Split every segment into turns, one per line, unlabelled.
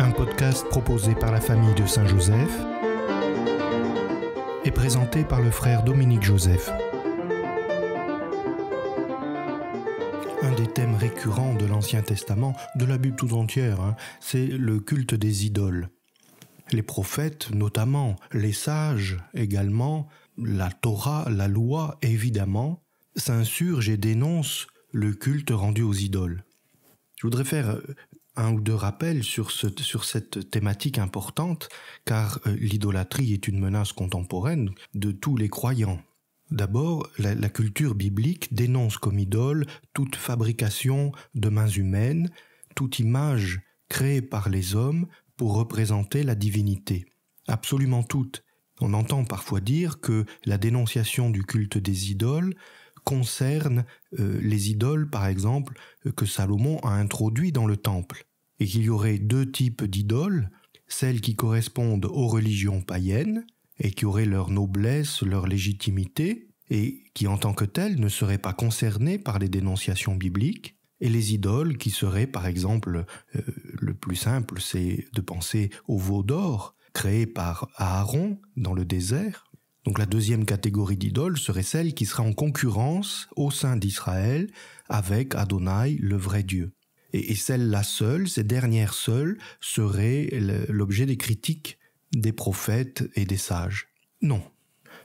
un podcast proposé par la famille de Saint-Joseph et présenté par le frère Dominique Joseph. Un des thèmes récurrents de l'Ancien Testament, de la Bible tout entière, hein, c'est le culte des idoles. Les prophètes notamment, les sages également, la Torah, la loi évidemment, s'insurgent et dénoncent le culte rendu aux idoles. Je voudrais faire euh, un ou deux rappels sur, cette thématique importante, car euh, l'idolâtrie est une menace contemporaine de tous les croyants. D'abord, la, culture biblique dénonce comme idole toute fabrication de mains humaines, toute image créée par les hommes pour représenter la divinité. Absolument toute. On entend parfois dire que la dénonciation du culte des idoles concerne euh, les idoles, par exemple, que Salomon a introduit dans le temple et qu'il y aurait deux types d'idoles, celles qui correspondent aux religions païennes, et qui auraient leur noblesse, leur légitimité, et qui en tant que telles ne seraient pas concernées par les dénonciations bibliques, et les idoles qui seraient par exemple, euh, le plus simple c'est de penser au veau d'or créé par Aaron dans le désert. Donc la deuxième catégorie d'idoles serait celle qui sera en concurrence au sein d'Israël avec Adonai, le vrai Dieu. Et, celle-là seule, ces dernières seules, seraient l'objet des critiques des prophètes et des sages. Non,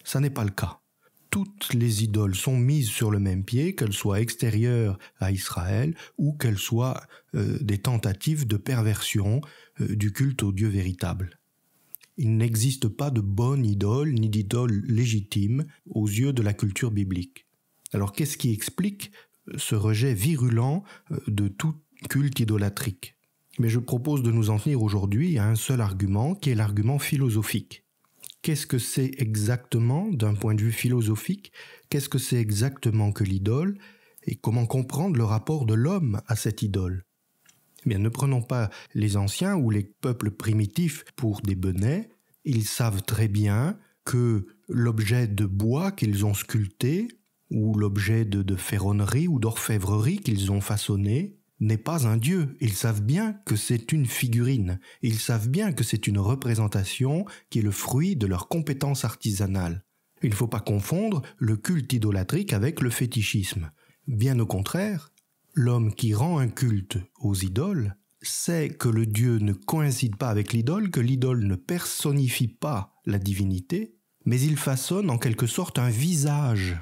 ça n'est pas le cas. Toutes les idoles sont mises sur le même pied, qu'elles soient extérieures à Israël ou qu'elles soient euh, des tentatives de perversion euh, du culte au Dieu véritable. Il n'existe pas de bonne idole ni d'idole légitime aux yeux de la culture biblique. Alors qu'est-ce qui explique euh, ce rejet virulent de tout? culte idolatrique. Mais je propose de nous en tenir aujourd'hui à un seul argument, qui est l'argument philosophique. Qu'est-ce que c'est exactement, d'un point de vue philosophique, qu'est-ce que c'est exactement que l'idole, et comment comprendre le rapport de l'homme à cette idole eh Bien, ne prenons pas les anciens ou les peuples primitifs pour des benets, ils savent très bien que l'objet de bois qu'ils ont sculpté, ou l'objet de, de ferronnerie ou d'orfèvrerie qu'ils ont façonné, n'est pas un dieu. Ils savent bien que c'est une figurine. Ils savent bien que c'est une représentation qui est le fruit de leur compétence artisanale. Il ne faut pas confondre le culte idolatrique avec le fétichisme. Bien au contraire, l'homme qui rend un culte aux idoles sait que le dieu ne coïncide pas avec l'idole, que l'idole ne personnifie pas la divinité, mais il façonne en quelque sorte un visage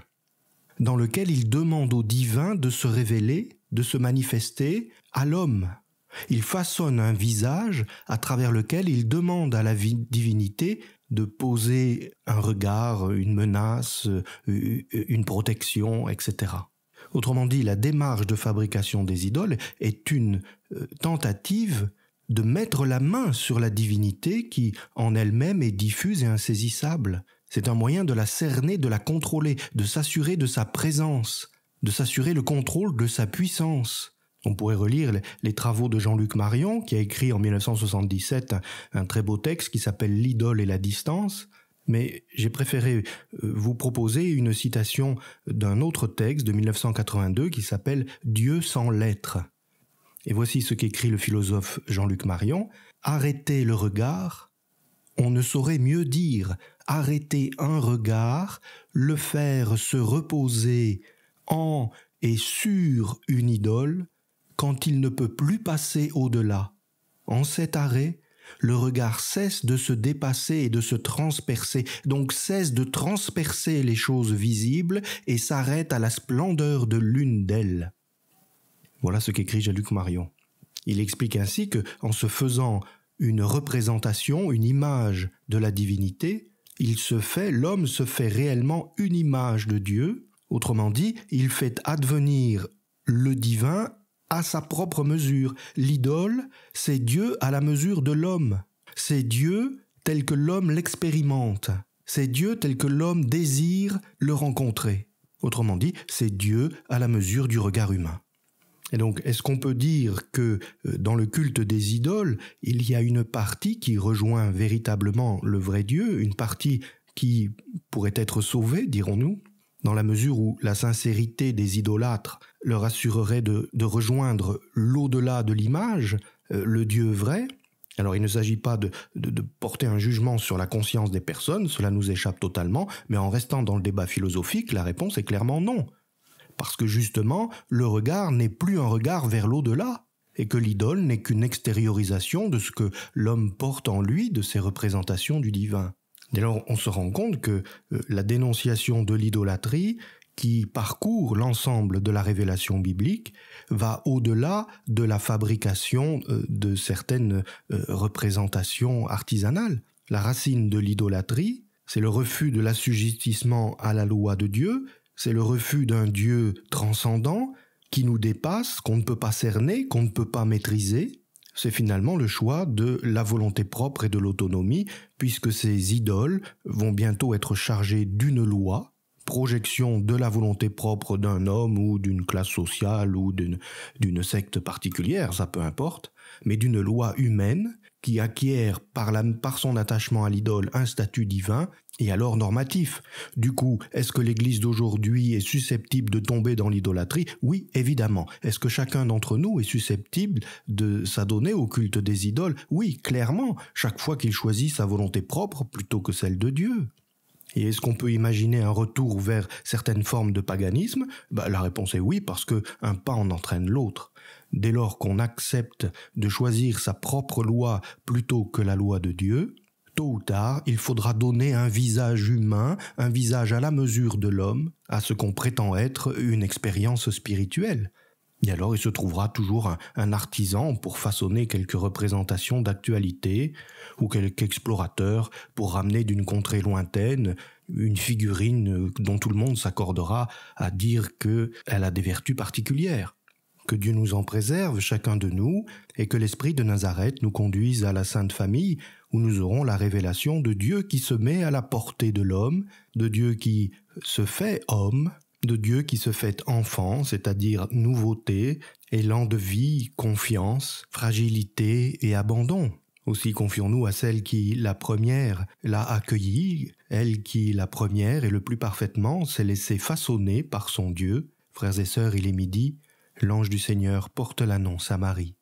dans lequel il demande au divin de se révéler de se manifester à l'homme. Il façonne un visage à travers lequel il demande à la divinité de poser un regard, une menace, euh, une protection, etc. Autrement dit, la démarche de fabrication des idoles est une euh, tentative de mettre la main sur la divinité qui en elle-même est diffuse et insaisissable. C'est un moyen de la cerner, de la contrôler, de s'assurer de sa présence de s'assurer le contrôle de sa puissance. On pourrait relire les travaux de Jean-Luc Marion, qui a écrit en 1977 un très beau texte qui s'appelle L'idole et la distance, mais j'ai préféré euh, vous proposer une citation d'un autre texte de 1982 qui s'appelle Dieu sans lettres. Et voici ce qu'écrit le philosophe Jean-Luc Marion. Arrêtez le regard, on ne saurait mieux dire arrêter un regard, le faire se reposer en et sur une idole quand il ne peut plus passer au-delà. En cet arrêt, le regard cesse de se dépasser et de se transpercer, donc cesse de transpercer les choses visibles et s'arrête à la splendeur de l'une d'elles. Voilà ce qu'écrit Jean-Luc Marion. Il explique ainsi que, en se faisant une représentation, une image de la divinité, il se fait, l'homme se fait réellement une image de Dieu, Autrement dit, il fait advenir le divin à sa propre mesure. L'idole, c'est Dieu à la mesure de l'homme. C'est Dieu tel que l'homme l'expérimente. C'est Dieu tel que l'homme désire le rencontrer. Autrement dit, c'est Dieu à la mesure du regard humain. Et donc, est-ce qu'on peut dire que euh, dans le culte des idoles, il y a une partie qui rejoint véritablement le vrai Dieu, une partie qui pourrait être sauvée, dirons-nous dans la mesure où la sincérité des idolâtres leur assurerait de, rejoindre l'au-delà de l'image, euh, le Dieu vrai. Alors il ne s'agit pas de, de, porter un jugement sur la conscience des personnes, cela nous échappe totalement, mais en restant dans le débat philosophique, la réponse est clairement non. Parce que justement, le regard n'est plus un regard vers l'au-delà, et que l'idole n'est qu'une extériorisation de ce que l'homme porte en lui de ses représentations du divin. Dès lors, on se rend compte que euh, la dénonciation de l'idolâtrie qui parcourt l'ensemble de la révélation biblique va au-delà de la fabrication euh, de certaines euh, représentations artisanales. La racine de l'idolâtrie, c'est le refus de l'assujettissement à la loi de Dieu, c'est le refus d'un Dieu transcendant qui nous dépasse, qu'on ne peut pas cerner, qu'on ne peut pas maîtriser, c'est finalement le choix de la volonté propre et de l'autonomie, puisque ces idoles vont bientôt être chargées d'une loi projection de la volonté propre d'un homme ou d'une classe sociale ou d'une secte particulière, ça peu importe, mais d'une loi humaine qui acquiert par, par son attachement à l'idole un statut divin et alors normatif. Du coup, est-ce que l'Église d'aujourd'hui est susceptible de tomber dans l'idolâtrie Oui, évidemment. Est-ce que chacun d'entre nous est susceptible de s'adonner au culte des idoles Oui, clairement, chaque fois qu'il choisit sa volonté propre plutôt que celle de Dieu. Et est-ce qu'on peut imaginer un retour vers certaines formes de paganisme bah, La réponse est oui, parce que un pas en entraîne l'autre. Dès lors qu'on accepte de choisir sa propre loi plutôt que la loi de Dieu, tôt ou tard, il faudra donner un visage humain, un visage à la mesure de l'homme, à ce qu'on prétend être une expérience spirituelle. Et alors il se trouvera toujours un, artisan pour façonner quelques représentations d'actualité, ou quelque explorateur pour ramener d'une contrée lointaine une figurine dont tout le monde s'accordera à dire qu'elle a des vertus particulières. Que Dieu nous en préserve, chacun de nous, et que l'Esprit de Nazareth nous conduise à la Sainte Famille, où nous aurons la révélation de Dieu qui se met à la portée de l'homme, de Dieu qui se fait homme, de Dieu qui se fait enfant, c'est-à-dire nouveauté, élan de vie, confiance, fragilité et abandon. Aussi confions-nous à celle qui, la première, l'a accueillie, elle qui, la première et le plus parfaitement, s'est laissée façonner par son Dieu. Frères et sœurs, il est midi, l'ange du Seigneur porte l'annonce à Marie.